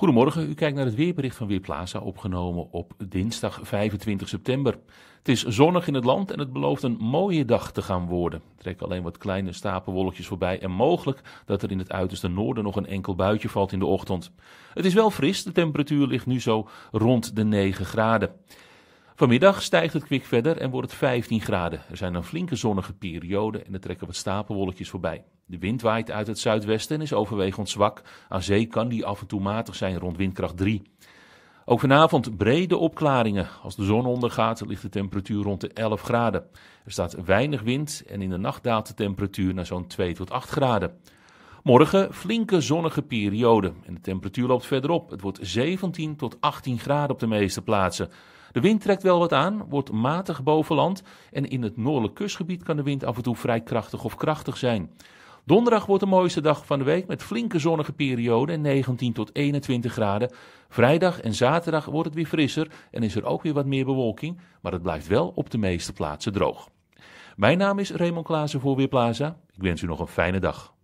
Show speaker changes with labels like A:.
A: Goedemorgen, u kijkt naar het weerbericht van Weerplaza, opgenomen op dinsdag 25 september. Het is zonnig in het land en het belooft een mooie dag te gaan worden. Trek trekken alleen wat kleine stapelwolkjes voorbij en mogelijk dat er in het uiterste noorden nog een enkel buitje valt in de ochtend. Het is wel fris, de temperatuur ligt nu zo rond de 9 graden. Vanmiddag stijgt het kwik verder en wordt het 15 graden. Er zijn een flinke zonnige periode en er trekken wat stapelwolkjes voorbij. De wind waait uit het zuidwesten en is overwegend zwak. Aan zee kan die af en toe matig zijn rond windkracht 3. Ook vanavond brede opklaringen. Als de zon ondergaat ligt de temperatuur rond de 11 graden. Er staat weinig wind en in de nacht daalt de temperatuur naar zo'n 2 tot 8 graden. Morgen flinke zonnige periode en de temperatuur loopt verder op. Het wordt 17 tot 18 graden op de meeste plaatsen. De wind trekt wel wat aan, wordt matig bovenland en in het noordelijk kustgebied kan de wind af en toe vrij krachtig of krachtig zijn. Donderdag wordt de mooiste dag van de week met flinke zonnige perioden, 19 tot 21 graden. Vrijdag en zaterdag wordt het weer frisser en is er ook weer wat meer bewolking, maar het blijft wel op de meeste plaatsen droog. Mijn naam is Raymond Klaassen voor Weerplaza. Ik wens u nog een fijne dag.